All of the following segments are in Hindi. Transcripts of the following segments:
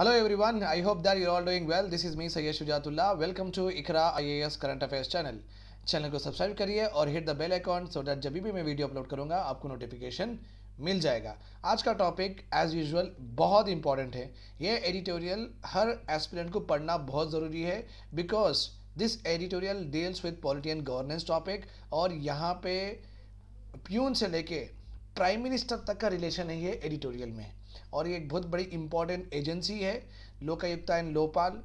Hello everyone, I hope that you are doing well. This is me Sayed Shujatullah. Welcome to Ikra IAS S current affairs channel channel को सब्सक्राइब करिए और hit the bell icon so that जब भी मैं वीडियो अपलोड करूंगा आपको नोटिफिकेशन मिल जाएगा आज का टॉपिक एज यूजुअल बहुत इंपॉर्टेंट है ये एडिटोरियल हर एस्पिरेंट को पढ़ना बहुत ज़रूरी है because this editorial deals with polity and governance topic और यहाँ पे प्यून से लेके प्राइम मिनिस्टर तक का रिलेशन है ये एडिटोरियल में और ये एक बहुत बड़ी इंपॉर्टेंट एजेंसी है Lokayukta and Lokpal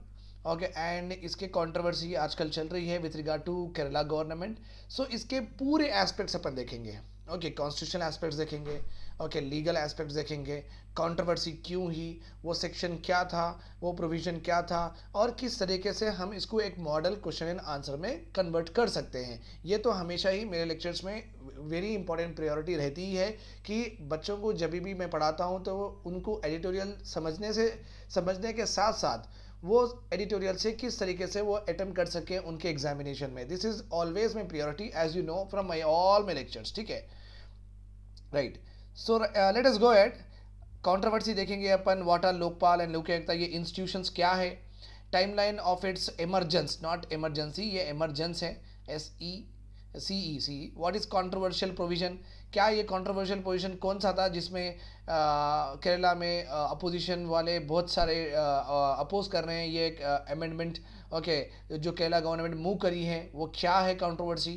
okay and इसके कंट्रोवर्सी आजकल चल रही है with regard to Kerala government so इसके पूरे एस्पेक्ट्स अपन देखेंगे ओके कॉन्स्टिट्यूशन एस्पेक्ट्स देखेंगे ओके लीगल एस्पेक्ट्स देखेंगे कंट्रोवर्सी क्यों ही वो सेक्शन क्या था वो प्रोविज़न क्या था और किस तरीके से हम इसको एक मॉडल क्वेश्चन एंड आंसर में कन्वर्ट कर सकते हैं ये तो हमेशा ही मेरे लेक्चर्स में वेरी इंपॉर्टेंट प्रायोरिटी रहती ही है कि बच्चों को जब भी मैं पढ़ाता हूँ तो उनको एडिटोरियल समझने से समझने के साथ साथ वो एडिटोरियल से किस तरीके से वो अटैम्प कर सकें उनके एग्जामिनेशन में this is always my priority as you know from my all my lectures ठीक है right so let's go at controversy देखेंगे अपन what are Lokpal and Lokayukta ये इंस्टीट्यूशन क्या है timeline of its emergence not emergency ये इमरजेंस है S E e C E C what is controversial provision क्या ये कॉन्ट्रोवर्शियल प्रोविज़न कौन सा था जिसमें केरला में अपोजिशन वाले बहुत सारे अपोज कर रहे हैं ये एक अमेंडमेंट ओके जो केरला गवर्नमेंट मूव करी है वो क्या है controversy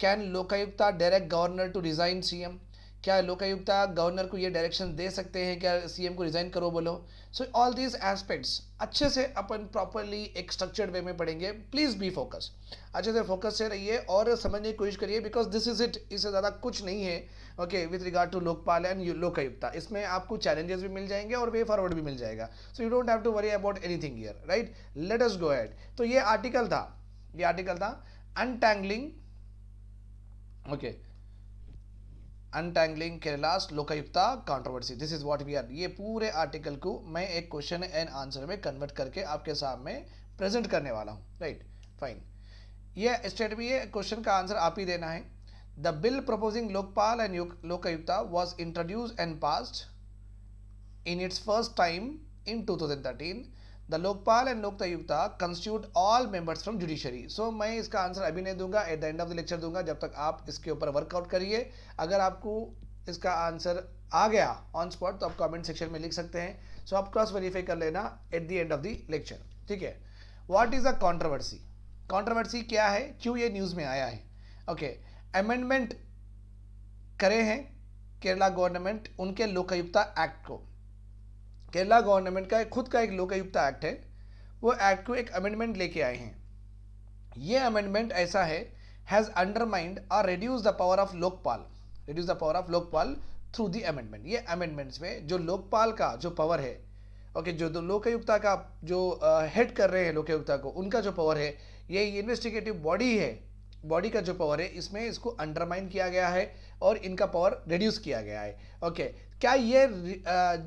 can Lokayukta direct governor to resign C M क्या लोकायुक्ता गवर्नर को ये डायरेक्शन दे सकते हैं क्या सीएम को रिज़ाइन करो बोलो सो ऑल दीज एस्पेक्ट्स अच्छे से अपन प्रॉपरली एक स्ट्रक्चर्ड वे में पढ़ेंगे प्लीज़ बी फोकस अच्छे से फोकस से रहिए और समझने की कोशिश करिए बिकॉज दिस इज़ इट इससे ज़्यादा कुछ नहीं है okay with regard to Lokpal and Lokayukta इसमें आपको चैलेंजेस भी मिल जाएंगे और वे फॉरवर्ड भी मिल जाएगा so you don't have to worry about anything year right let us go at तो ये आर्टिकल था ये आर्टिकल था untangling okay okay. Untangling Kerala's Lokayukta controversy this is what we are ये पूरे आर्टिकल को मैं एक क्वेश्चन एंड आंसर में कन्वर्ट करके आपके सामने प्रेजेंट करने वाला हूँ राइट फाइन ये स्टेट में ये क्वेश्चन का आंसर आप ही देना है the bill proposing Lokpal and Lokayukta was introduce and passed in its first time in two thousand thirteen the Lokpal and Lokayukta constitute all members from judiciary so मैं इसका आंसर अभी नहीं दूंगा at the end of the lecture दूंगा जब तक आप इसके ऊपर वर्कआउट करिए अगर आपको इसका आंसर आ गया ऑन स्पॉट तो आप कमेंट सेक्शन में लिख सकते हैं सो so आप क्रॉस वेरीफाई कर लेना at the end of the lecture ठीक है what is a controversy controversy क्या है क्यों ये न्यूज़ में आया है ओके अमेंडमेंट करे हैं केरला गवर्नमेंट उनके लोकायुक्ता एक्ट को केरला गवर्नमेंट का खुद का एक लोकायुक्त एक्ट है वो एक्ट को एक अमेंडमेंट लेके आए हैं ये अमेंडमेंट ऐसा है हैज़ अंडरमाइंड और reduce the power of Lokpal reduce the power of Lokpal through the amendment ये अमेंडमेंट्स में जो लोकपाल का जो पावर है ओके जो लोकायुक्ता का जो हेड कर रहे हैं लोकायुक्ता को उनका जो पावर है ये इन्वेस्टिगेटिव बॉडी है बॉडी का जो पावर है इसमें इसको अंडरमाइन किया गया है और इनका पावर रिड्यूस किया गया है ओके क्या ये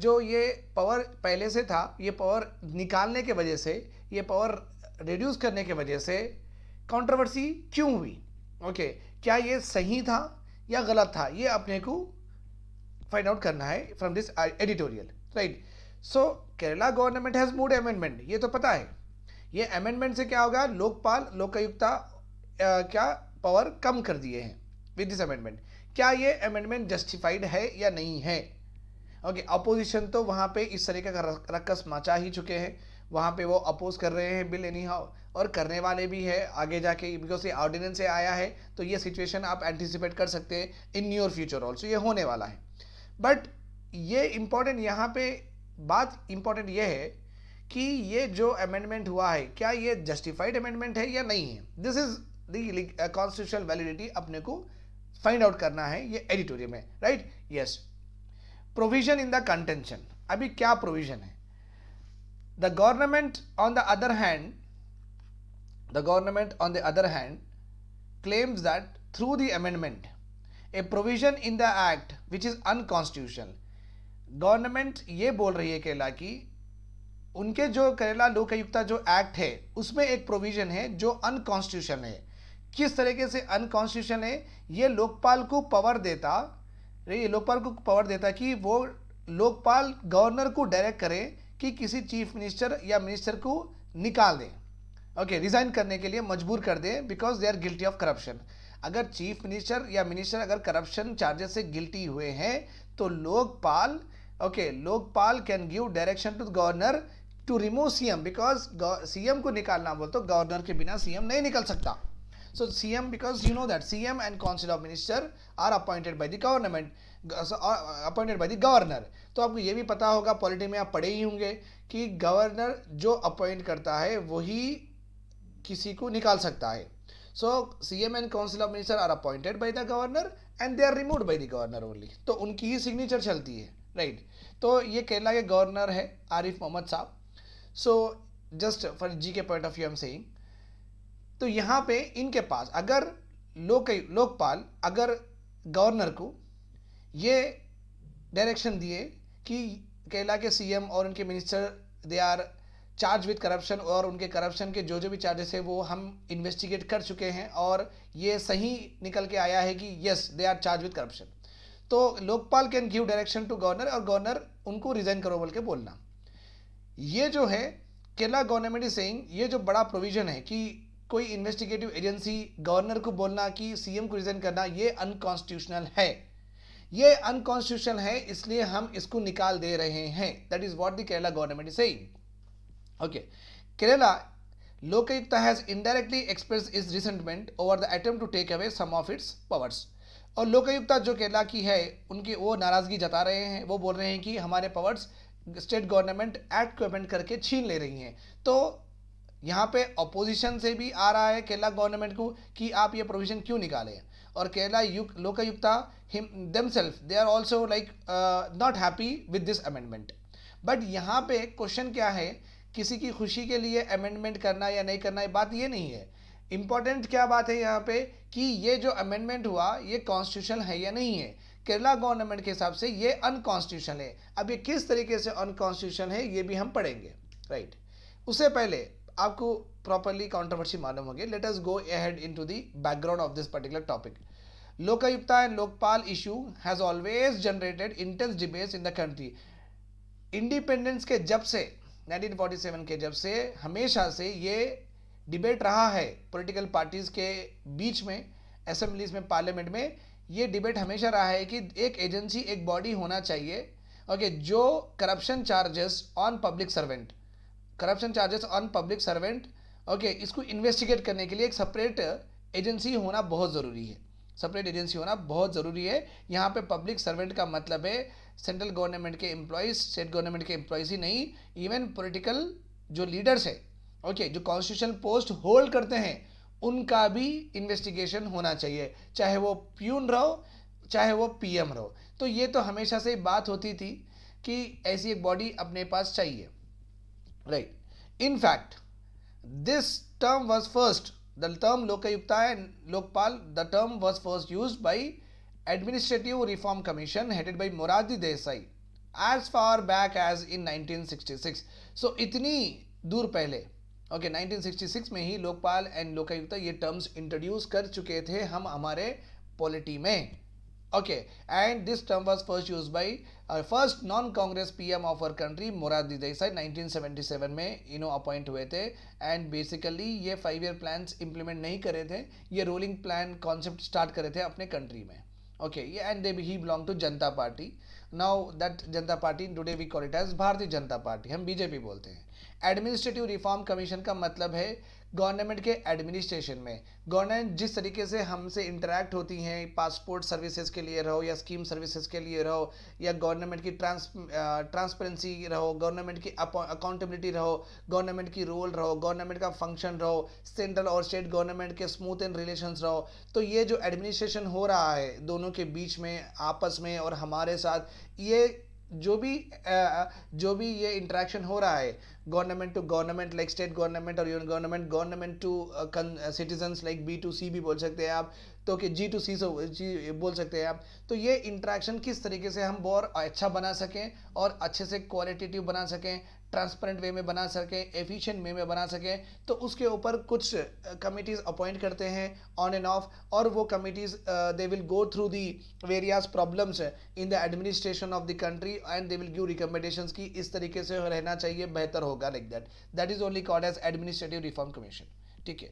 जो ये पावर पहले से था ये पावर निकालने के वजह से ये पावर रिड्यूस करने के वजह से कंट्रोवर्सी क्यों हुई ओके क्या ये सही था या गलत था ये अपने को फाइंड आउट करना है from this editorial right so Kerala government has moved amendment ये तो पता है ये अमेंडमेंट से क्या होगा लोकपाल लोकायुक्ता क्या पावर कम कर दिए हैं विद दिस अमेंडमेंट क्या ये अमेंडमेंट जस्टिफाइड है या नहीं है ओके अपोजिशन तो वहाँ पे इस तरीके का रक्कस मचा ही चुके हैं वहाँ पे वो अपोज कर रहे हैं बिल एनी हाउ और करने वाले भी है आगे जाके बिकॉज ये ऑर्डिनेंस से आया है तो ये सिचुएशन आप एंटिसिपेट कर सकते हैं इन न्यूर फ्यूचर ऑल्सो ये होने वाला है बट ये इम्पोर्टेंट यहाँ पे बात इम्पोर्टेंट ये है कि ये जो अमेंडमेंट हुआ है क्या ये जस्टिफाइड अमेंडमेंट है या नहीं है this is the constitution validity अपने को फाइंड आउट करना है ये एडिटोरियम में right yes provision in the contention अभी क्या प्रोविजन है the government on the other hand the government on the other hand claims that through the amendment a provision in the act which is unconstitutional government ये बोल रही है केरला की उनके जो केरला लोकायुक्ता जो एक्ट है उसमें एक प्रोविजन है जो अनकॉन्स्टिट्यूशन है किस तरीके से अनकॉन्स्टिट्यूशन है ये लोकपाल को पावर देता रही लोकपाल को पावर देता है कि वो लोकपाल गवर्नर को डायरेक्ट करे कि किसी चीफ मिनिस्टर या मिनिस्टर को निकाल दें ओके okay, रिज़ाइन करने के लिए मजबूर कर दें because they are guilty of corruption अगर चीफ मिनिस्टर या मिनिस्टर अगर करप्शन चार्जेस से गिल्टी हुए हैं तो Lokpal okay Lokpal can give direction to governor to remove CM because CM को निकालना बोल तो गवर्नर के बिना सीएम नहीं निकल सकता So CM because you know that CM and Council of Minister are appointed by the government appointed by the governor तो आपको ये भी पता होगा पॉलिटी में आप पढ़े ही होंगे कि गवर्नर जो अपॉइंट करता है वही किसी को निकाल सकता है so C M and council of minister are appointed by the governor and they are remove by the governor only तो उनकी ही सिग्नेचर चलती है राइट right. तो ये केरला के गवर्नर है आरिफ मोहम्मद साहब so just for G K point of view am saying तो यहाँ पे इनके पास अगर लोक लोकपाल अगर गवर्नर को ये डायरेक्शन दिए कि केरला के सीएम और उनके minister they are charge with corruption और उनके करप्शन के जो जो भी चार्जेस है वो हम इन्वेस्टिगेट कर चुके हैं और ये सही निकल के आया है कि yes they are charge with corruption तो Lokpal can give direction to governor और गवर्नर उनको रिजाइन करो बोल के बोलना ये जो है केरला गवर्नमेंट इज सेइंग ये जो बड़ा प्रोविजन है कि कोई इन्वेस्टिगेटिव एजेंसी गवर्नर को बोलना कि सीएम को रिजाइन करना ये अनकॉन्स्टिट्यूशनल है ये अनकॉन्स्टिट्यूशनल है इसलिए हम इसको निकाल दे रहे हैं that is what the Kerala government is saying okay Kerala Lokayukta has indirectly express is resentment over the attempt to take away some of its powers और लोकायुक्त जो केरला की है उनकी वो नाराज़गी जता रहे हैं वो बोल रहे हैं कि हमारे पावर्स स्टेट गवर्नमेंट एक्ट को अमेंड करके छीन ले रही हैं तो यहाँ पे अपोजिशन से भी आ रहा है केरला गवर्नमेंट को कि आप ये प्रोविजन क्यों निकाले और केरला युक Lokayukta themselves they are also like not happy with this amendment but यहाँ पे क्वेश्चन क्या है किसी की खुशी के लिए अमेंडमेंट करना या नहीं करना ये बात ये नहीं है इम्पॉर्टेंट क्या बात है यहाँ पे कि ये जो अमेंडमेंट हुआ ये कॉन्स्टिट्यूशन है या नहीं है केरला गवर्नमेंट के हिसाब से ये अनकॉन्स्टिट्यूशन है अब ये किस तरीके से अनकॉन्स्टिट्यूशन है ये भी हम पढ़ेंगे राइट right. उससे पहले आपको प्रॉपरली कॉन्ट्रोवर्सी मालूम होगी let us go ahead into the background of this particular topic Lokayukta and Lokpal issue has always generated intense debates in the country independence के जब से 1947 के जब से हमेशा से ये डिबेट रहा है पॉलिटिकल पार्टीज के बीच में असेंबलीज में पार्लियामेंट में ये डिबेट हमेशा रहा है कि एक एजेंसी एक बॉडी होना चाहिए ओके okay, जो corruption charges on public servant corruption charges on public servant okay इसको इन्वेस्टिगेट करने के लिए एक सेपरेट एजेंसी होना बहुत ज़रूरी है सेपरेट एजेंसी होना बहुत ज़रूरी है यहाँ पे पब्लिक सर्वेंट का मतलब है सेंट्रल गवर्नमेंट के एम्प्लॉयज़ स्टेट गवर्नमेंट के एम्प्लॉयज़ ही नहीं इवन पॉलिटिकल जो लीडर्स है ओके okay, जो कॉन्स्टिट्यूशन पोस्ट होल्ड करते हैं उनका भी इन्वेस्टिगेशन होना चाहिए चाहे वो प्यून रहो चाहे वो पीएम रहो तो ये तो हमेशा से बात होती थी कि ऐसी एक बॉडी अपने पास चाहिए right in fact this term was first the term lokayukta and lokpal the term was first used by administrative reform commission headed by moradi desai as far back as in 1966 so itni दूर पहले ओके okay, 1966 में ही लोकपाल एंड लोकायुक्त ये टर्म्स इंट्रोड्यूस कर चुके थे हम हमारे पॉलिटी में Okay, and this term was first used by uh, first non-Congress PM of our country Morarji Desai 1977 में यू नो अपॉइंट हुए थे एंड बेसिकली ये फाइव ईयर प्लान्स इम्प्लीमेंट नहीं करे थे ये रोलिंग प्लान कॉन्सेप्ट स्टार्ट करे थे अपने कंट्री में ओके ये एंड दे ही belong to Janata Party now that Janata Party today we call it as Bharatiya Janata party हम बीजेपी बोलते हैं एडमिनिस्ट्रेटिव रिफॉर्म कमीशन का मतलब है गवर्नमेंट के एडमिनिस्ट्रेशन में गवर्नमेंट जिस तरीके से हमसे इंटरेक्ट होती हैं पासपोर्ट सर्विसेज के लिए रहो या स्कीम सर्विसेज के लिए रहो या गवर्नमेंट की ट्रांस ट्रांसपेरेंसी रहो गवर्नमेंट की अकाउंटेबिलिटी रहो गवर्नमेंट की रोल रहो गवर्नमेंट का फंक्शन रहो सेंट्रल और स्टेट गवर्नमेंट के स्मूथ एंड रिलेशन रहो तो ये जो एडमिनिस्ट्रेशन हो रहा है दोनों के बीच में आपस में और हमारे साथ ये जो भी जो भी ये इंट्रैक्शन हो रहा है government to government like state government और union government government to citizens like B to C भी बोल सकते हैं आप तो कि जी टू सी जी बोल सकते हैं आप तो ये इंट्रैक्शन किस तरीके से हम और अच्छा बना सकें और अच्छे से क्वालिटेटिव बना सकें ट्रांसपेरेंट वे में बना सकें एफिशिएंट वे में बना सकें तो उसके ऊपर कुछ कमिटीज़ अपॉइंट करते हैं ऑन एंड ऑफ और वो committees they will go through the various problems in the administration of the country and they will give recommendations की इस तरीके से रहना चाहिए बेहतर होगा like that that is only called as administrative reform commission ठीक है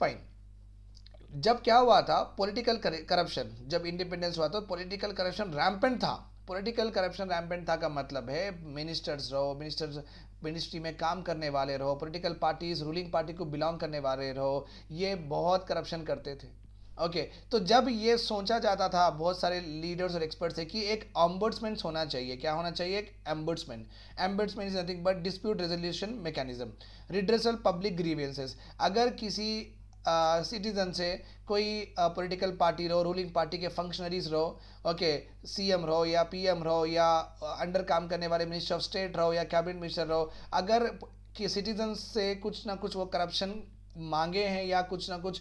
फाइन जब क्या हुआ था पॉलिटिकल करप्शन जब इंडिपेंडेंस हुआ था पॉलिटिकल करप्शन रैम्पेंट था पॉलिटिकल करप्शन रैम्पेंट था का मतलब है मिनिस्टर्स रहो मिनिस्टर्स मिनिस्ट्री में काम करने वाले रहो पॉलिटिकल पार्टीज रूलिंग पार्टी को बिलोंग करने वाले रहो ये बहुत करप्शन करते थे ओके okay, तो जब ये सोचा जाता था बहुत सारे लीडर्स और एक्सपर्ट्स से कि एक ऑम्बर्ट्समैन होना चाहिए क्या होना चाहिए एक ombudsman ombudsman is nothing but dispute resolution mechanism redressal public grievances अगर किसी सिटीज़न से कोई पॉलिटिकल पार्टी रहो रूलिंग पार्टी के फंक्शनरीज रहो ओके सीएम रहो या पीएम रहो या अंडर काम करने वाले मिनिस्टर ऑफ स्टेट रहो या कैबिनेट मिनिस्टर रहो अगर कि सिटीजन से कुछ ना कुछ वो करप्शन मांगे हैं या कुछ ना कुछ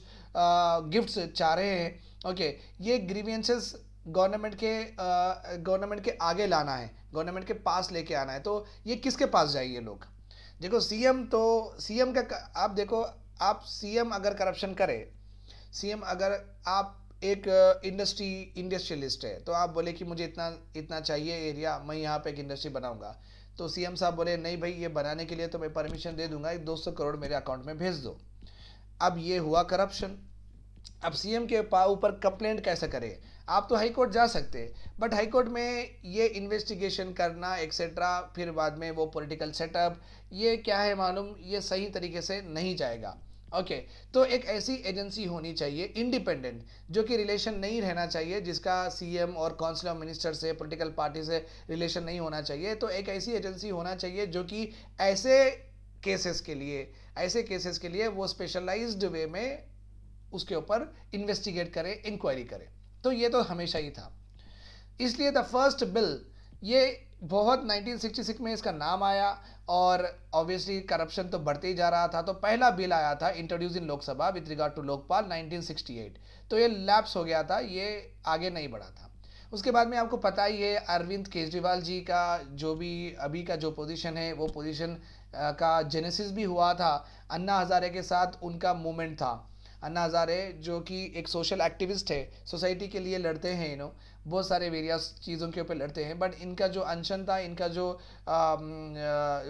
गिफ्ट्स चाह रहे हैं ओके ये ग्रीवियंसेस गवर्नमेंट के गवर्नमेंट के आगे लाना है गवर्नमेंट के पास लेके आना है तो ये किसके पास जाइए लोग देखो सीएम तो सीएम का आप देखो आप सीएम अगर करप्शन करे सीएम अगर आप एक इंडस्ट्री इंडस्ट्रियलिस्ट है तो आप बोले कि मुझे इतना इतना चाहिए एरिया मैं यहाँ पे एक इंडस्ट्री बनाऊंगा तो सीएम साहब बोले नहीं भाई ये बनाने के लिए तो मैं परमिशन दे दूंगा एक दो सौ करोड़ मेरे अकाउंट में भेज दो अब ये हुआ करप्शन अब सीएम के ऊपर कंप्लेंट कैसे करें आप तो हाई कोर्ट जा सकते बट हाई कोर्ट में ये इन्वेस्टिगेशन करना एक्सेट्रा फिर बाद में वो पॉलिटिकल सेटअप ये क्या है मालूम ये सही तरीके से नहीं जाएगा ओके okay, तो एक ऐसी एजेंसी होनी चाहिए इंडिपेंडेंट जो कि रिलेशन नहीं रहना चाहिए जिसका सीएम और काउंसिल ऑफ मिनिस्टर से पॉलिटिकल पार्टी से रिलेशन नहीं होना चाहिए तो एक ऐसी एजेंसी होना चाहिए जो कि ऐसे केसेस के लिए ऐसे केसेस के लिए वो स्पेशलाइज्ड वे में उसके ऊपर इन्वेस्टिगेट करे इंक्वायरी करे तो ये तो हमेशा ही था इसलिए द फर्स्ट बिल ये बहुत 1966 में इसका नाम आया और ऑब्वियसली करप्शन तो बढ़ते ही जा रहा था तो पहला बिल आया था introduce in Lok Sabha with regard to Lokpal 1968 तो ये लैप्स हो गया था ये आगे नहीं बढ़ा था उसके बाद में आपको पता ही है अरविंद केजरीवाल जी का जो भी अभी का जो पोजीशन है वो पोजीशन का जेनेसिस भी हुआ था अन्ना हज़ारे के साथ उनका मूवमेंट था अन्ना हज़ारे जो कि एक सोशल एक्टिविस्ट है सोसाइटी के लिए लड़ते हैं इन्हों बहुत सारे वेरियस चीज़ों के ऊपर लड़ते हैं बट इनका जो अनशन था इनका जो आ,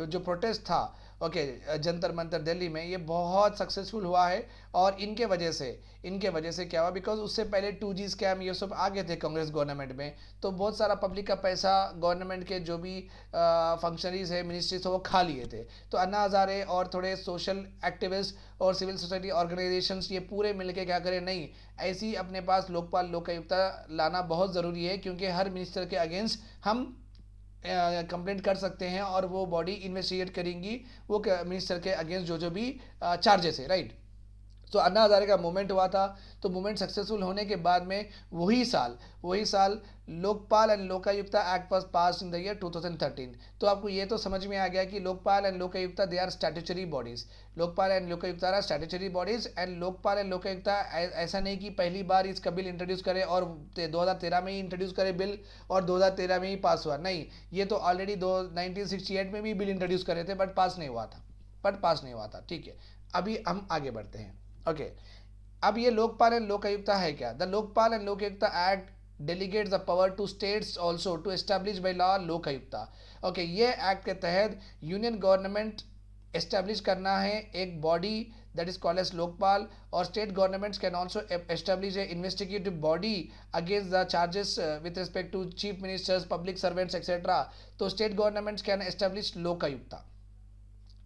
जो प्रोटेस्ट था ओके जंतर मंतर दिल्ली में ये बहुत सक्सेसफुल हुआ है और इनके वजह से इनके वजह से क्या हुआ बिकॉज उससे पहले टू जी स्कैम ये सब आ गए थे कांग्रेस गवर्नमेंट में तो बहुत सारा पब्लिक का पैसा गवर्नमेंट के जो भी फंक्शनरीज है मिनिस्ट्रीज है वो खा लिए थे तो अन्ना हज़ारे और थोड़े सोशल एक्टिविस्ट और सिविल सोसाइटी ऑर्गेनाइजेशन ये पूरे मिलके क्या करें नहीं ऐसी अपने पास लोकपाल लोकायुक्ता लाना बहुत ज़रूरी है क्योंकि हर मिनिस्टर के अगेंस्ट हम कंप्लेंट कर सकते हैं और वो बॉडी इन्वेस्टिगेट करेंगी वो मिनिस्टर के अगेंस्ट जो जो भी चार्जेस है राइट तो अन्ना हज़ारे का मूवमेंट हुआ था तो मूवमेंट सक्सेसफुल होने के बाद में वही साल वही साल Lokpal and Lokayukta act was pass in the year 2013 तो आपको ये तो समझ में आ गया कि Lokpal and Lokayukta they are statutory bodies Lokpal and Lokayukta are statutory bodies and Lokpal and Lokayukta ऐसा नहीं कि पहली बार इसका बिल इंट्रोड्यूस करे और दो में ही इंट्रोड्यूस करे बिल और दो में ही पास हुआ नहीं ये तो ऑलरेडी दो में भी बिल इंट्रोड्यूस करे थे बट पास नहीं हुआ था बट पास नहीं हुआ था ठीक है अभी हम आगे बढ़ते हैं ओके अब ये लोकपाल एंड लोकायुक्ता है क्या the Lokpal and Lokayukta act delegate the power to states also to establish by law Lokayukta okay ये एक्ट के तहत यूनियन गवर्नमेंट एस्टैब्लिश करना है एक body that is called as Lokpal और state governments can also establish a investigative body against the charges with respect to chief ministers public servants etcetera तो state governments can establish Lokayukta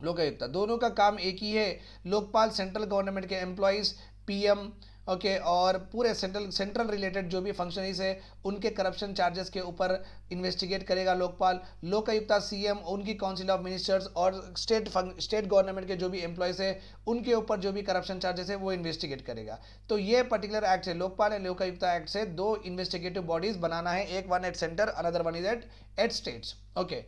Lokayukta दोनों का काम एक ही है लोकपाल सेंट्रल गवर्नमेंट के एम्प्लॉयज़ पीएम ओके okay, और पूरे सेंट्रल सेंट्रल रिलेटेड जो भी फंक्शनरीज है उनके करप्शन चार्जेस के ऊपर इन्वेस्टिगेट करेगा लोकपाल लोकायुक्ता सीएम उनकी काउंसिल ऑफ मिनिस्टर्स और स्टेट स्टेट गवर्नमेंट के जो भी एम्प्लॉयज़ है उनके ऊपर जो भी करप्शन चार्जेस है वो इन्वेस्टिगेट करेगा तो ये पर्टिकुलर एक्ट है लोकपाल एंड लोकायुक्ता एक्ट से दो इन्वेस्टिगेटिव बॉडीज बनाना है एक one at centre another one is at at states okay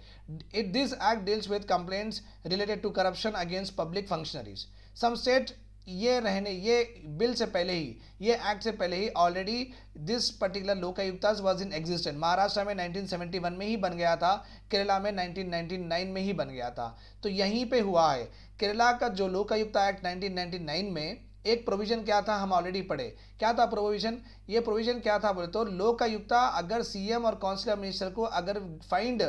it this act deals with complaints related to corruption against public functionaries some state ये रहने ये बिल से पहले ही ये एक्ट से पहले ही already this particular Lokayukta was in existent Maharashtra में 1971 में ही बन गया था केरला में 1999 में ही बन गया था तो यहीं पे हुआ है केरला का जो लोकायुक्ता एक्ट 1999 में एक प्रोविजन क्या था हम ऑलरेडी पढ़े क्या था प्रोविजन ये प्रोविजन क्या था बोले तो लोकायुक्ता अगर सी और काउंसिल मिनिस्टर को अगर find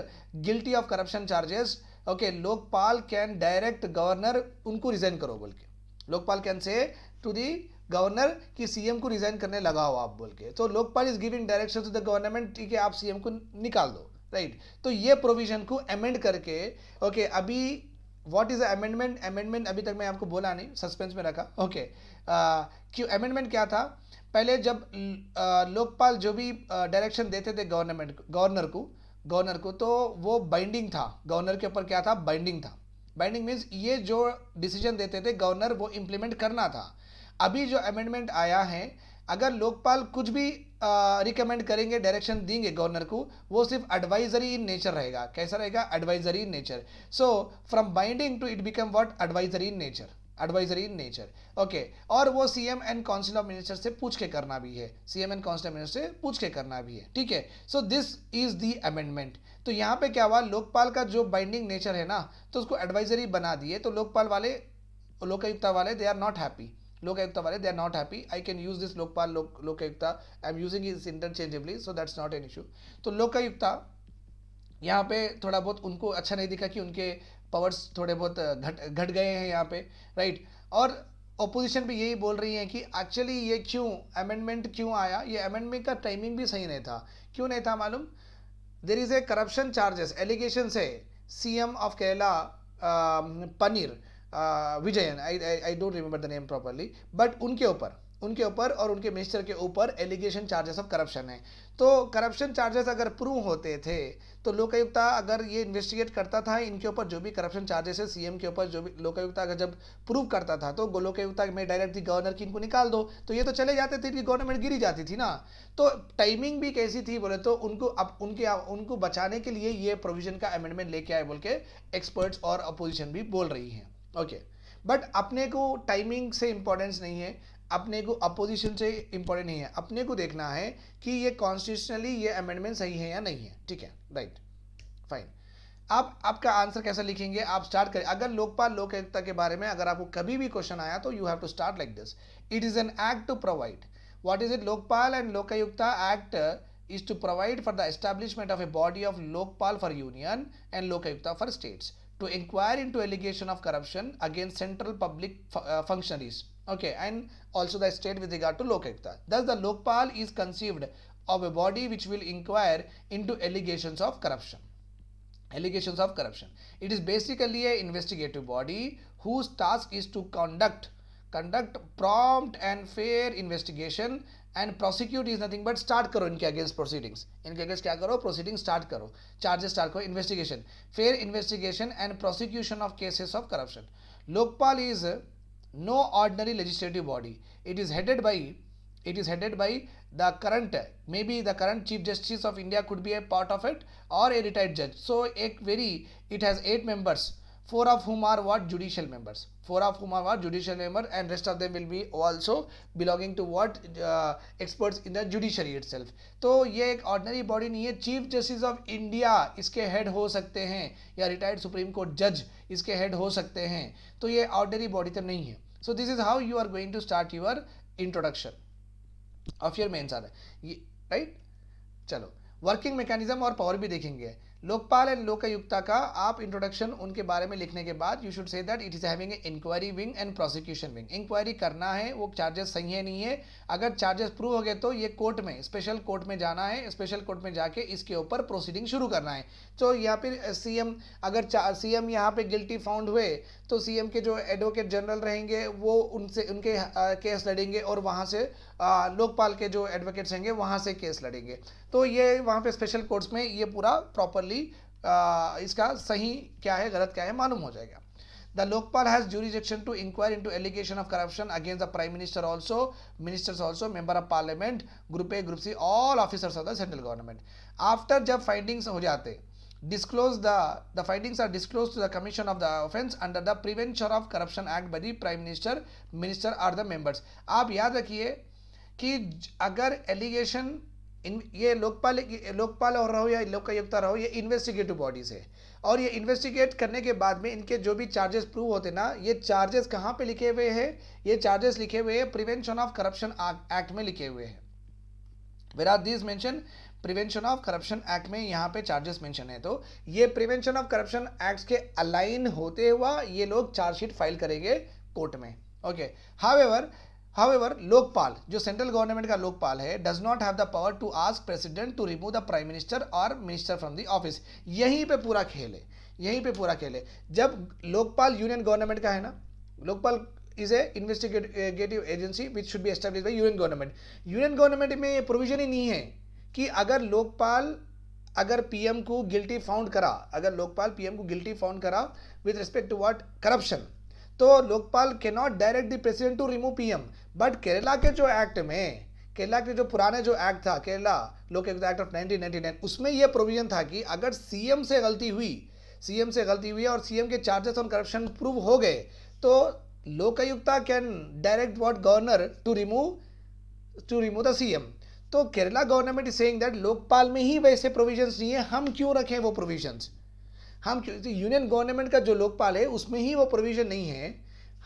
guilty of corruption charges okay Lokpal can direct governor उनको रिजाइन करो बोल के Lokpal can say to the governor कि सीएम को रिजाइन करने लगा हो आप बोल के तो Lokpal is giving direction to the government ठीक है आप सीएम को निकाल दो राइट तो ये प्रोविजन को अमेंड करके ओके अभी व्हाट इज अमेंडमेंट अमेंडमेंट अभी तक मैं आपको बोला नहीं सस्पेंस में रखा ओके क्यों अमेंडमेंट क्या था पहले जब लोकपाल जो भी डायरेक्शन देते थे गवर्नमेंट गवर्नर को गवर्नर को तो वो बाइंडिंग था गवर्नर के ऊपर क्या था बाइंडिंग था बाइंडिंग मीन्स ये जो डिसीजन देते थे गवर्नर वो इम्प्लीमेंट करना था अभी जो अमेंडमेंट आया है अगर लोकपाल कुछ भी रिकमेंड करेंगे डायरेक्शन देंगे गवर्नर को वो सिर्फ एडवाइजरी इन नेचर रहेगा कैसा रहेगा advisory in nature so from binding to it become what advisory in nature advisory in nature okay और वो CM and council of minister से पूछ के करना भी है CM and council of minister से पूछ के करना भी है ठीक है so this is the amendment तो यहाँ पे क्या हुआ लोकपाल का जो बाइंडिंग नेचर है ना तो उसको एडवाइजरी बना दिए तो लोकपाल वाले लोकायुक्ता वाले they are not happy Lokayukta वाले they are not happy I can use this Lokpal Lokayukta I am using is interchangeably so that's not an issue तो लोकायुक्ता यहाँ पे थोड़ा बहुत उनको अच्छा नहीं दिखा कि उनके पावर्स थोड़े बहुत घट घट गए हैं यहाँ पे राइट और ओपोजिशन भी यही बोल रही है कि एक्चुअली ये क्यों अमेंडमेंट क्यों आया ये अमेंडमेंट का टाइमिंग भी सही नहीं था क्यों नहीं था मालूम there is a corruption charges allegation say CM of Kerala uh, Panir uh, Vijayan I, I I don't remember the name properly but उनके ऊपर उनके ऊपर और उनके मिनिस्टर के ऊपर एलिगेशन चार्जेस ऑफ करप्शन है तो करप्शन चार्जेस अगर प्रूव होते थे तो लोकायुक्ता अगर ये इन्वेस्टिगेट करता था इनके ऊपर जो भी करप्शन चार्जेस है सीएम के ऊपर जो भी लोकायुक्ता अगर जब प्रूव करता था तो लोकायुक्ता में डायरेक्टली गवर्नर की इनको निकाल दो तो ये तो चले जाते थे कि गवर्नमेंट गिरी जाती थी ना तो टाइमिंग भी कैसी थी बोले तो उनको अब उनके उनको बचाने के लिए ये प्रोविजन का अमेंडमेंट लेके आए बोल के एक्सपर्ट्स और अपोजिशन भी बोल रही हैं ओके बट अपने को टाइमिंग से इंपॉर्टेंस नहीं है अपने को अपोजिशन से इम्पोर्टेंट नहीं है अपने को देखना है कि ये कॉन्स्टिट्यूशनली ये अमेंडमेंट सही है या नहीं है ठीक है राइट फाइन आप आपका आंसर कैसा लिखेंगे आप स्टार्ट करें अगर लोकपाल लोकायुक्ता के बारे में अगर आपको कभी भी क्वेश्चन आया तो you have to start like this it is an act to provide what is it Lokpal and Lokayukta act is to provide for the establishment of a body of Lokpal for union and Lokayukta for states to inquire in allegation of corruption against central public functionaries okay and also the state with regard to lokayukta thus the lokpal is conceived of a body which will inquire into allegations of corruption allegations of corruption it is basically a investigative body whose task is to conduct conduct prompt and fair investigation and prosecute is nothing but start करो इनके against proceedings इनके against क्या करो proceedings start करो charges start करो investigation fair investigation and prosecution of cases of corruption Lokpal is no ordinary legislative body it is headed by it is headed by the current maybe the current chief justice of india could be a part of it or a retired judge so a very it has eight members four of whom are what judicial members four of whom are what judicial member and rest of them will be also belonging to what uh, experts in the judiciary itself तो ye ek ordinary body nahi hai chief justice of India iske head ho sakte hain ya retired supreme court judge iske head ho sakte hain to ye ordinary body to nahi hai so this is how you are going to start your introduction of your main सारा ये राइट right? चलो वर्किंग मैकेनिज्म और पावर भी देखेंगे लोकपाल एंड लोकायुक्ता का आप इंट्रोडक्शन उनके बारे में लिखने के बाद you should say that it is having a inquiry wing and prosecution wing inquiry करना है वो चार्जेस सही है नहीं है अगर चार्जेस प्रूव हो गए तो ये कोर्ट में स्पेशल कोर्ट में जाना है स्पेशल कोर्ट में जाके इसके ऊपर प्रोसीडिंग शुरू करना है तो यहाँ पर सीएम अगर सी एम यहाँ पर गिल्टी फाउंड हुए तो सीएम के जो एडवोकेट जनरल रहेंगे वो उनसे उनके केस लड़ेंगे और वहाँ से लोकपाल के जो एडवोकेट्स रहेंगे वहाँ से केस लड़ेंगे तो ये वहाँ पर स्पेशल कोर्ट्स में ये पूरा प्रॉपरली भी आ, इसका सही क्या है गलत क्या है मालूम हो जाएगा The Lokpal has jurisdiction to inquire into allegation of corruption against the Prime Minister also, Ministers also, Member of Parliament, Group A, Group C, all officers of the central government. After जब findings हो जाते disclose the the findings are disclosed to the commission of the offense under the prevention of corruption act by the prime minister minister or the members आप याद रखिए कि अगर allegation इन ये लोकपाल लोकपाल और रहो या लोकायुक्ता रहो ये इन्वेस्टिगेटिव बॉडीज़ है और ये इन्वेस्टिगेट करने के बाद में इनके जो भी चार्जेस प्रूव होते ना ये चार्जेस कहाँ पे लिखे हुए हैं ये चार्जेस लिखे हुए हैं प्रिवेंशन ऑफ करप्शन एक्ट में लिखे हुए हैं विराट are these mention prevention of corruption act में यहाँ पे चार्जेस मेंशन है तो ये प्रिवेंशन ऑफ करप्शन एक्ट के अलाइन होते हुआ ये लोग चार्जशीट फाइल करेंगे कोर्ट में ओके हावेवर However, लोकपाल जो सेंट्रल गवर्नमेंट का लोकपाल है does not have the power to ask president to remove the prime minister और मिनिस्टर फ्रॉम द ऑफिस यहीं पे पूरा खेल है यहीं पे पूरा खेल है जब लोकपाल यूनियन गवर्नमेंट का है ना Lokpal is a investigative agency which should भी establish by union government union government में ये प्रोविजन ही नहीं है कि अगर लोकपाल अगर पीएम को गिल्टी फाउंड करा अगर लोकपाल पीएम को गिल्टी फाउंड करा with respect to what corruption तो लोकपाल के not direct the president to remove PM but Kerala के जो एक्ट में केरला के जो पुराने जो एक्ट था केरला लोक एक्ट ऑफ 1999 उसमें यह प्रोविजन था कि अगर सीएम से गलती हुई सीएम से गलती हुई और सीएम के चार्जेस ऑन करप्शन प्रूव हो गए तो Lokayukta can direct what governor to remove to remove the CM तो Kerala government is saying that Lokpal में ही वैसे प्रोविजंस नहीं है हम क्यों रखें वो प्रोविजंस हम क्यों यूनियन गवर्नमेंट का जो लोकपाल है उसमें ही वो प्रोविज़न नहीं है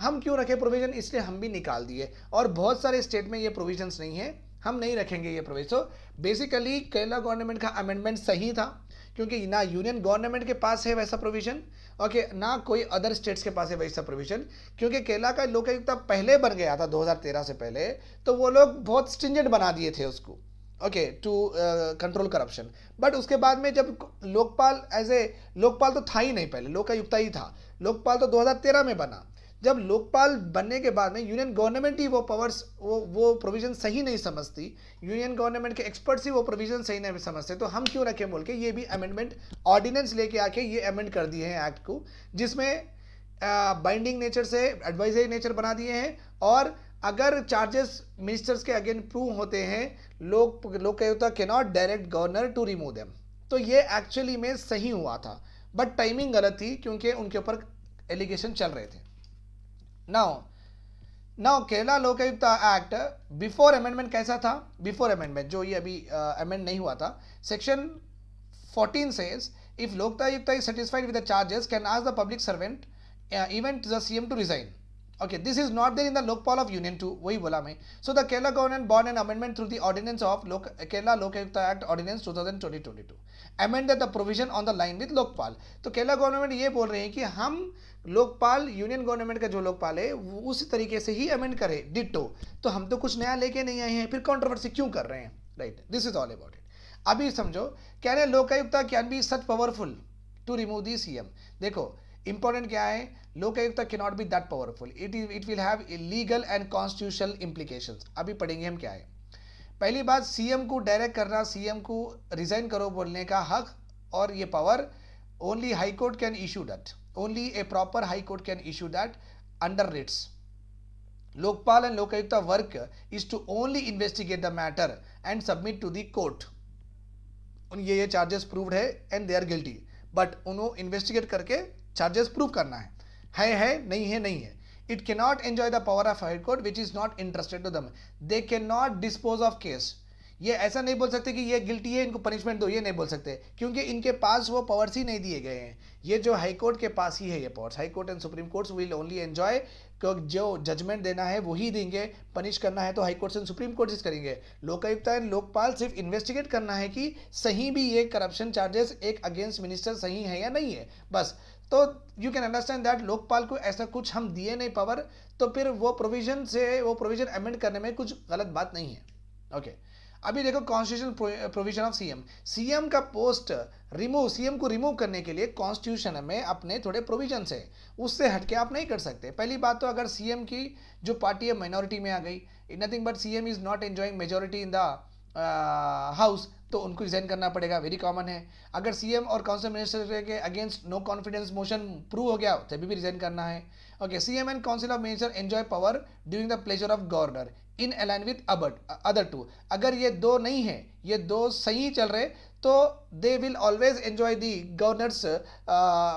हम क्यों रखें प्रोविज़न इसलिए हम भी निकाल दिए और बहुत सारे स्टेट में ये प्रोविजंस नहीं है हम नहीं रखेंगे ये प्रोविजन तो बेसिकली केरला गवर्नमेंट का अमेंडमेंट सही था क्योंकि ना यूनियन गवर्नमेंट के पास है वैसा प्रोविजन ओके ना कोई अदर स्टेट्स के पास है वैसा प्रोविजन क्योंकि केरला का लोकायुक्त पहले बन गया था 2013 से पहले तो वो लोग बहुत स्ट्रिंजेंट बना दिए थे उसको okay to control corruption but उसके बाद में जब लोकपाल एज ए लोकपाल तो था ही नहीं पहले लोकायुक्ता ही था लोकपाल तो 2013 में बना जब लोकपाल बनने के बाद में यूनियन गवर्नमेंट ही वो पावर्स वो वो प्रोविजन सही नहीं समझती यूनियन गवर्नमेंट के एक्सपर्ट्स ही वो प्रोविजन सही नहीं समझते तो हम क्यों रखें बोल के ये भी अमेंडमेंट ऑर्डिनेंस लेके आके ये अमेंड कर दिए हैं एक्ट को जिसमें बाइंडिंग uh, नेचर से एडवाइजरी नेचर बना दिए हैं और अगर चार्जेस मिनिस्टर्स के अगेन प्रूव होते हैं लोग कहते होता can not direct governor to remove them तो ये एक्चुअली में सही हुआ था बट टाइमिंग गलत थी क्योंकि उनके ऊपर एलिगेशन चल रहे थे now now Kerala Lokayukta act before amendment कैसा था बिफोर अमेंडमेंट जो ये अभी अमेंड uh, नहीं हुआ था section 14 says if Lokayukta is satisfied with the charges can ask the public servant even the CM to resign Okay, this is not there in the Lokpal of Union 2, वही बोला मैं. So the Kerala government brought an amendment through the ordinance of Lok Kerala Lokayukta Act Ordinance 2022. Amended the provision on the line with Lokpal. तो Kerala government ये बोल रहे हैं कि हम लोकपाल यूनियन गवर्नमेंट का जो लोकपाल है उस तरीके से ही अमेंड करे डिटो तो हम तो कुछ नया लेके नहीं आए हैं फिर कॉन्ट्रोवर्सी क्यों कर रहे हैं right this is all about it अभी समझो कह रहे Lokayukta can be such powerful to remove the CM देखो इंपॉर्टेंट क्या है Lokayukta can not be that powerful it is it will have legal and constitutional implication अभी पढ़ेंगे हम क्या है पहली बात सीएम को डायरेक्ट करना सीएम को रिजाइन करो बोलने का हक और ये power only high court can issue that only a proper high court can issue that under writs Lokpal and Lokayukta work is to only investigate the matter and submit to the ये ये चार्जेस प्रूव्ड है and they are guilty but उन्होंने इन्वेस्टिगेट करके चार्जेस प्रूव करना है है है नहीं है नहीं है it can not enjoy the power of high court which is not interested to them they can not dispose of case ये ऐसा नहीं बोल सकते कि ये गिल्टी है इनको पनिशमेंट दो ये नहीं बोल सकते क्योंकि इनके पास वो पावर्स ही नहीं दिए गए हैं ये जो हाई कोर्ट के पास ही है ये powers high court and supreme courts will only enjoy क्योंकि जो जजमेंट देना है वही देंगे पनिश करना है तो high courts and supreme courts करेंगे लोकायुक्त एंड लोकपाल सिर्फ इन्वेस्टिगेट करना है कि सही भी ये करप्शन चार्जेस एक अगेंस्ट मिनिस्टर सही है या नहीं है बस तो you can understand that Lokpal को ऐसा कुछ हम दिए नहीं पावर तो फिर वो प्रोविजन से वो प्रोविजन अमेंड करने में कुछ गलत बात नहीं है ओके okay. अभी देखो constitution provision of CM CM का पोस्ट रिमूव सीएम को रिमूव करने के लिए कॉन्स्टिट्यूशन में अपने थोड़े प्रोविजन है उससे हटके आप नहीं कर सकते पहली बात तो अगर सीएम की जो पार्टी है माइनॉरिटी में आ गई nothing but CM is not enjoying majority in the house तो उनको रिजाइन करना पड़ेगा वेरी कॉमन है अगर सीएम और काउंसिल मिनिस्टर के against no confidence motion prove हो गया तभी भी रिजाइन करना है okay CM and council of minister enjoy power during the pleasure of governor in align with अबर्ट अदर टू अगर ये दो नहीं है ये दो सही चल रहे तो they will always enjoy the governor's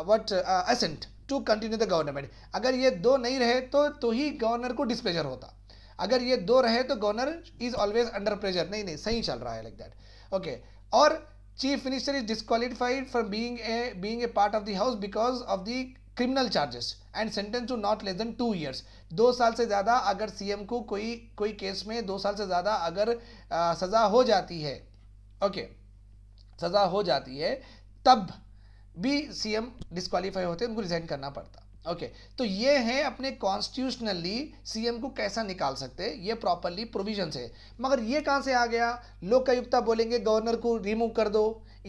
what assent to continue the government अगर ये दो नहीं रहे तो तो ही गवर्नर को डिस्प्लेजर होता अगर ये दो रहे तो governor is always under pressure नहीं नहीं सही चल रहा है लाइक दैट ओके और chief minister is disqualified from being a being a part of the house because of the criminal charges and sentence to not less than two years दो साल से ज़्यादा अगर सीएम को कोई कोई केस में दो साल से ज़्यादा अगर आ, सज़ा हो जाती है ओके okay, सज़ा हो जाती है तब भी सीएम डिस्कालीफाई होते उनको रिजाइन करना पड़ता ओके okay, तो ये है अपने कॉन्स्टिट्यूशनली सीएम को कैसा निकाल सकते हैं ये प्रॉपरली प्रोविजन है मगर ये कहाँ से आ गया लोकायुक्ता बोलेंगे गवर्नर को रिमूव कर दो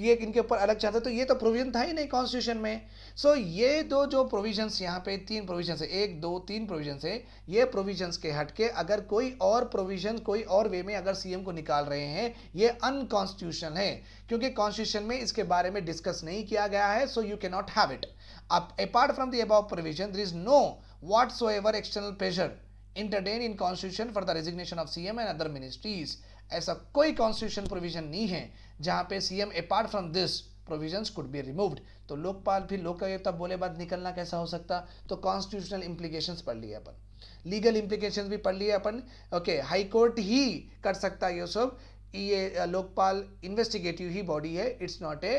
ये इनके ऊपर अलग चाहते तो ये तो प्रोविजन था ही नहीं कॉन्स्टिट्यूशन में सो so, ये दो जो प्रोविजंस यहाँ पे तीन प्रोविजन है एक दो तीन प्रोविजन है ये प्रोविजंस के हटके अगर कोई और प्रोविजन कोई और वे में अगर सीएम को निकाल रहे हैं ये अनकॉन्स्टिट्यूशन है क्योंकि कॉन्स्टिट्यूशन में इसके बारे में डिस्कस नहीं किया गया है so you cannot have it apart from the above provision, there is no whatsoever external pressure entertained in constitution for the resignation of CM and other ministries. ऐसा कोई कॉन्स्टिट्यूशन प्रोविजन नहीं है जहां पे CM apart from this provisions could be removed तो लोकपाल फिर लोकायुक्त बोले बाद निकलना कैसा हो सकता तो कॉन्स्टिट्यूशनल इम्प्लीकेशंस पढ़ लिए अपन लीगल इम्प्लीकेशंस भी पढ़ लिए अपन ओके हाई कोर्ट ही कर सकता है ये सब ये लोकपाल इन्वेस्टिगेटिव ही बॉडी है it's not a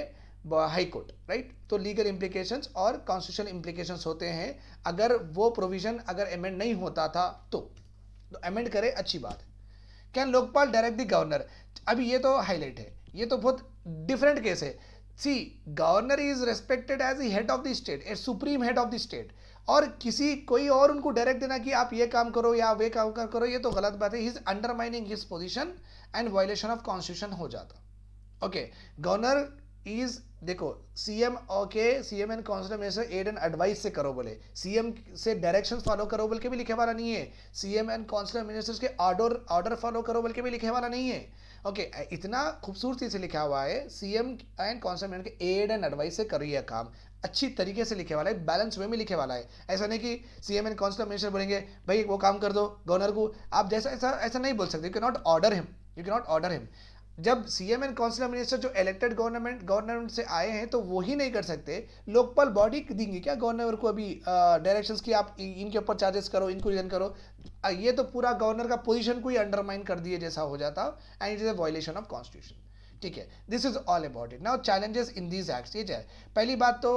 high court right तो लीगल इम्प्लीकेशंस और कॉन्स्टिट्यूशन इम्प्लीकेशंस होते हैं अगर वो प्रोविजन अगर अमेंड नहीं होता था तो तो अमेंड करे अच्छी बात can Lokpal direct the governor अभी ये तो हाईलाइट है ये तो बहुत डिफरेंट केस है see governor is respected as a head of the state a supreme head of the state और किसी कोई और उनको डायरेक्ट देना कि आप ये काम करो या वे काम कर करो ये तो गलत बात है he is undermining his position and violation of constitution हो जाता ओके गवर्नर इज देखो CM okay CM and an council में से एड एंड एडवाइस से करो बोले सीएम से डायरेक्शन फॉलो करो बोल के भी लिखे वाला नहीं है सीएम एंड काउंसिल मिनिस्टर्स के ऑर्डर ऑर्डर फॉलो करो बोल के भी लिखे वाला नहीं है ओके okay, इतना खूबसूरती से लिखा हुआ है सीएम एंड काउंसिल मिनिस्टर के एड एंड एडवाइस से करिए काम अच्छी तरीके से लिखे वाला है बैलेंस वे में लिखे वाला है ऐसा नहीं कि सीएम एंड काउंसिल मिनिस्टर बोलेंगे भाई वो काम कर दो गवर्नर को आप जैसा ऐसा ऐसा नहीं बोल सकते you can not order him you can not order him जब सीएम एंड काउंसिल मिनिस्टर जो इलेक्टेड गवर्नमेंट गवर्नमेंट से आए हैं तो वो ही नहीं कर सकते लोकपाल बॉडी देंगे क्या गवर्नर को अभी डायरेक्शंस की आप इनके ऊपर चार्जेस करो इनको रिजन करो ये तो पूरा गवर्नर का पोजीशन को ही अंडरमाइन कर दिए जैसा हो जाता and it is a violation of constitution ठीक है this is all about it now challenges in these act ये है पहली बात तो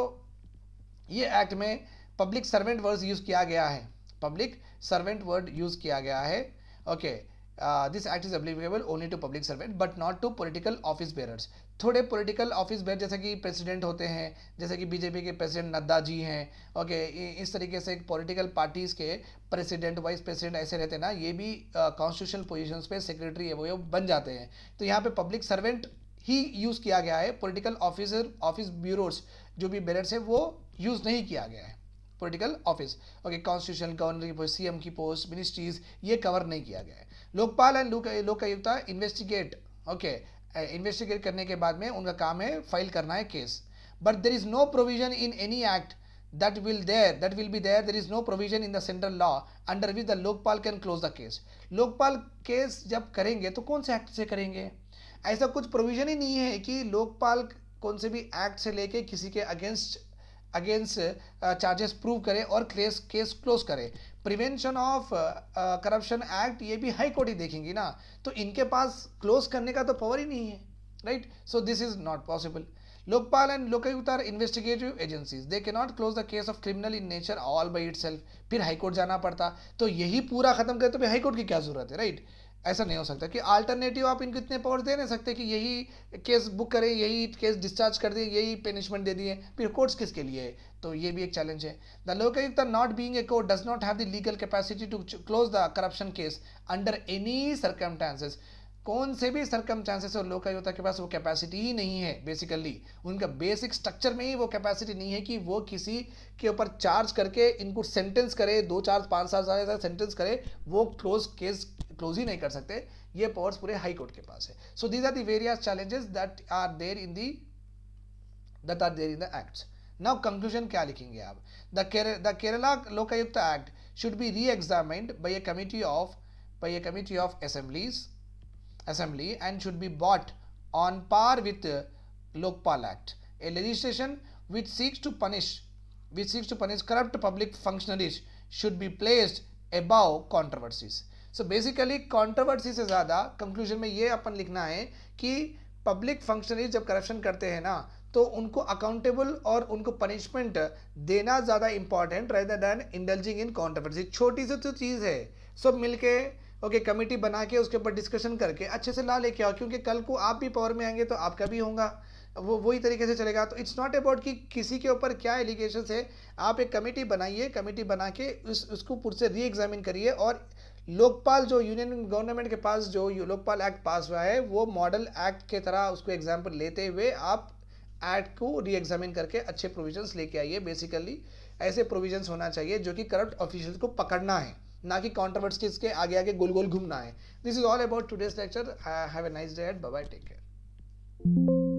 ये एक्ट में पब्लिक सर्वेंट वर्ड यूज़ किया गया है पब्लिक सर्वेंट वर्ड यूज़ किया गया है okay okay, this act is applicable only to public servant but not to political office bearers थोड़े पोलिटिकल ऑफिस बेर जैसे कि प्रेसिडेंट होते हैं जैसे कि बीजेपी के प्रेसिडेंट नड्डा जी हैं ओके इस तरीके से पोलिटिकल पार्टीज के प्रेसिडेंट वाइस प्रेसिडेंट ऐसे रहते हैं ना ये भी कॉन्स्टिट्यूशन पोजिशन पर सेक्रेटरी वो बन जाते हैं तो यहाँ पर पब्लिक सर्वेंट ही यूज़ किया गया है पोलिटिकल ऑफिसर ऑफिस ब्यूरोज जो भी बेरर्स है वो यूज़ नहीं किया गया है political office okay constitution governor की पोस्ट सी की पोस्ट मिनिस्ट्रीज ये कवर नहीं किया गया है लोकपाल एंड लोक लोकायुक्ता इन्वेस्टिगेट ओके इन्वेस्टिगेट करने के बाद में उनका काम है फाइल करना है case but there is no provision in any act that will there that will be there there is no provision in the central law under which the Lokpal can close the case Lokpal case जब करेंगे तो कौन से एक्ट से करेंगे ऐसा कुछ प्रोविजन ही नहीं है कि लोकपाल कौन से भी एक्ट से लेके किसी के अगेंस्ट अगेंस्ट चार्जेस प्रूव करे और केस केस क्लोज करे प्रिवेंशन ऑफ करप्शन एक्ट ये भी हाई कोर्ट ही देखेंगी ना तो इनके पास क्लोज करने का तो पावर ही नहीं है right so this is not possible Lokpal Lokpal are investigative are they can not close the case of criminal in nature all by itself फिर हाईकोर्ट जाना पड़ता तो यही पूरा खत्म करे तो फिर हाईकोर्ट की क्या जरूरत है राइट right? ऐसा नहीं हो सकता कि अल्टरनेटिव आप इनको इतने पावर दे नहीं सकते कि यही केस बुक करें यही केस डिस्चार्ज कर दिए यही पनिशमेंट दे दिए फिर कोर्ट्स किसके लिए है तो ये भी एक चैलेंज है the Lokayukta not being a court does not have the legal capacity to close the corruption case under any circumstances कौन से भी सरकम चांसेस और लोकल का के पास वो कैपेसिटी ही नहीं है बेसिकली उनका बेसिक स्ट्रक्चर में ही वो कैपेसिटी नहीं है कि वो किसी के ऊपर चार्ज करके इनको सेंटेंस करे दो चार पाँच सात साल सेंटेंस करे वो क्लोज केस क्लोज ही नहीं कर सकते ये पावर्स पूरे हाई कोर्ट के पास है so these are the challenges that are there in the that are there in the act now conclusion क्या लिखेंगे आप the Kerala Lokayukta act should be re examined by a committee of by a committee of assemblies assembly and should be bought on par with the Lokpal Act, a legislation which seeks to punish which seeks to punish corrupt public functionaries should be placed above controversies. so basically controversy se zyada conclusion mein ye apan likhna hai ki public functionaries jab corruption karte हैं na तो उनको अकाउंटेबल और उनको पनिशमेंट देना ज़्यादा इंपॉर्टेंट रहता दैन इंडल्जिंग इन कॉन्ट्रोवर्सी छोटी सी तो चीज़ है सब मिलके ओके कमेटी बना के उसके ऊपर डिस्कशन करके अच्छे से ला लेके आओ क्योंकि कल को आप भी पावर में आएंगे तो आपका भी होगा वो वही तरीके से चलेगा तो इट्स नॉट अबाउट कि किसी के ऊपर क्या एलिगेशन है आप एक कमेटी बनाइए कमेटी बना के उस उसको पूरे से री एग्जामिन करिए और लोकपाल जो यूनियन गवर्नमेंट के पास जो लोकपाल एक्ट पास हुआ है वो मॉडल एक्ट के तरह उसको एग्जाम्पल लेते हुए आप एक्ट को री एग्जामिन करके अच्छे प्रोविजन्स लेके आइए बेसिकली ऐसे प्रोविजन्स होना चाहिए जो कि करप्ट ऑफिशियल को पकड़ना है ना कि कॉन्ट्रोवर्स किसके आगे आगे गोल गोल घूमना है this is all about today's lecture have a nice day at bye take care